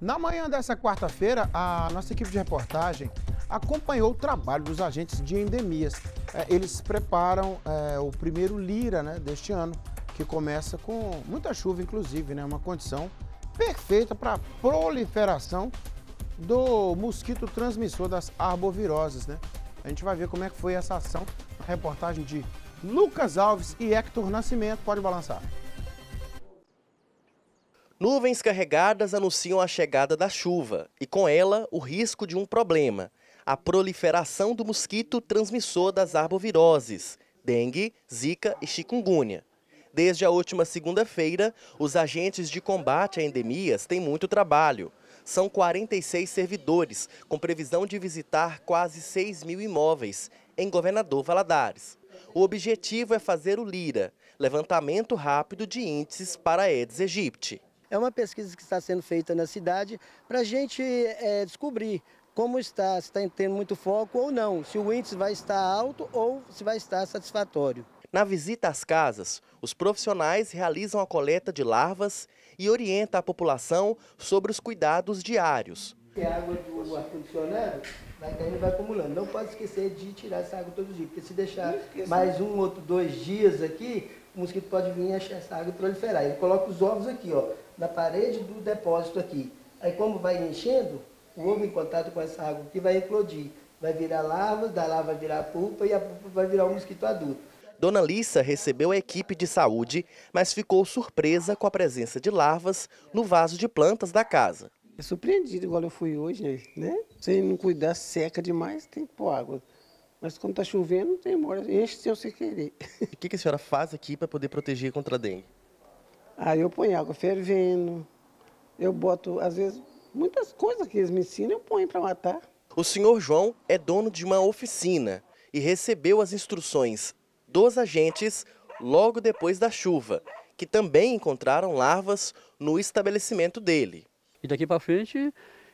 Na manhã dessa quarta-feira, a nossa equipe de reportagem acompanhou o trabalho dos agentes de endemias. É, eles preparam é, o primeiro Lira né, deste ano, que começa com muita chuva, inclusive, né, uma condição perfeita para a proliferação do mosquito transmissor das arboviroses. Né? A gente vai ver como é que foi essa ação. A reportagem de Lucas Alves e Hector Nascimento. Pode balançar. Nuvens carregadas anunciam a chegada da chuva e, com ela, o risco de um problema: a proliferação do mosquito transmissor das arboviroses, dengue, zika e chikungunya. Desde a última segunda-feira, os agentes de combate a endemias têm muito trabalho. São 46 servidores, com previsão de visitar quase 6 mil imóveis em Governador Valadares. O objetivo é fazer o LIRA, levantamento rápido de índices para a Aedes aegypti. É uma pesquisa que está sendo feita na cidade para a gente é, descobrir como está, se está tendo muito foco ou não, se o índice vai estar alto ou se vai estar satisfatório. Na visita às casas, os profissionais realizam a coleta de larvas e orienta a população sobre os cuidados diários. A água do ar-condicionado, a vai acumulando. Não pode esquecer de tirar essa água todos os dias, porque se deixar mais um, outro, dois dias aqui, o mosquito pode vir encher essa água e proliferar. Ele coloca os ovos aqui, ó, na parede do depósito aqui. Aí como vai enchendo, o ovo em contato com essa água que vai eclodir. Vai virar larva, da larva vai virar pulpa e a pulpa vai virar um mosquito adulto. Dona Lissa recebeu a equipe de saúde, mas ficou surpresa com a presença de larvas no vaso de plantas da casa. É surpreendido, igual eu fui hoje, né? Se não cuidar, seca demais, tem que pôr água. Mas quando está chovendo, tem hora, enche seu sem querer. O que, que a senhora faz aqui para poder proteger contra a dengue? Ah, eu ponho água fervendo, eu boto, às vezes, muitas coisas que eles me ensinam, eu ponho para matar. O senhor João é dono de uma oficina e recebeu as instruções dos agentes logo depois da chuva, que também encontraram larvas no estabelecimento dele. E daqui para frente,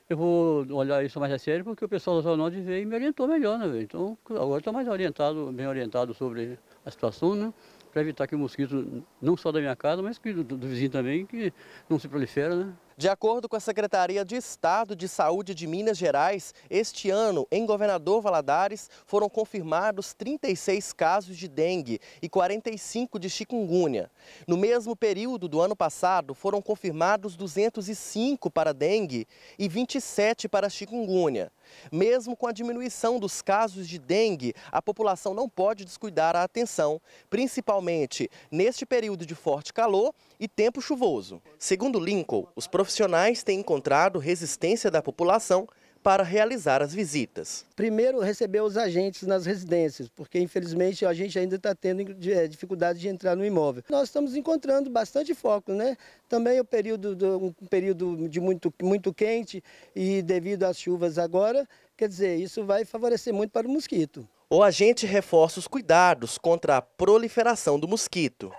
eu vou olhar isso mais a sério, porque o pessoal do Jornal de Veio me orientou melhor, né, Então, agora estou mais orientado, bem orientado sobre a situação, né? Para evitar que o mosquito, não só da minha casa, mas do, do vizinho também, que não se prolifera, né? De acordo com a Secretaria de Estado de Saúde de Minas Gerais, este ano, em Governador Valadares, foram confirmados 36 casos de dengue e 45 de chikungunya. No mesmo período do ano passado, foram confirmados 205 para dengue e 27 para chikungunya. Mesmo com a diminuição dos casos de dengue, a população não pode descuidar a atenção, principalmente neste período de forte calor e tempo chuvoso. Segundo Lincoln, os profissionais têm encontrado resistência da população para realizar as visitas. Primeiro, receber os agentes nas residências, porque infelizmente a gente ainda está tendo eh, dificuldade de entrar no imóvel. Nós estamos encontrando bastante foco, né? Também o período do, um período de muito, muito quente e devido às chuvas agora, quer dizer, isso vai favorecer muito para o mosquito. O agente reforça os cuidados contra a proliferação do mosquito.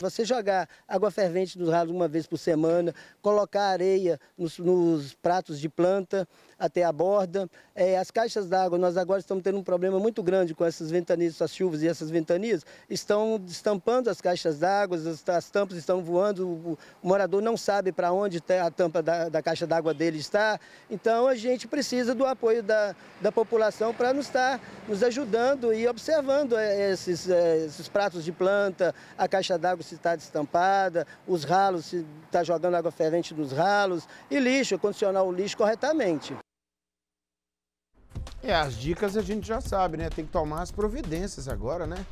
Você jogar água fervente nos ralos uma vez por semana, colocar areia nos, nos pratos de planta até a borda, é, as caixas d'água, nós agora estamos tendo um problema muito grande com essas ventanias, essas chuvas e essas ventanias, estão destampando as caixas d'água, as, as, tampas estão voando, o, o morador não sabe para onde tá a tampa da, da caixa d'água dele está, então a gente precisa do apoio da, da população para nos estar tá, nos ajudando e observando é, esses, é, esses pratos de planta, a caixa d'água se está destampada, os ralos, se está jogando água fervente nos ralos, e lixo, condicionar o lixo corretamente. É, as dicas a gente já sabe, né? Tem que tomar as providências agora, né?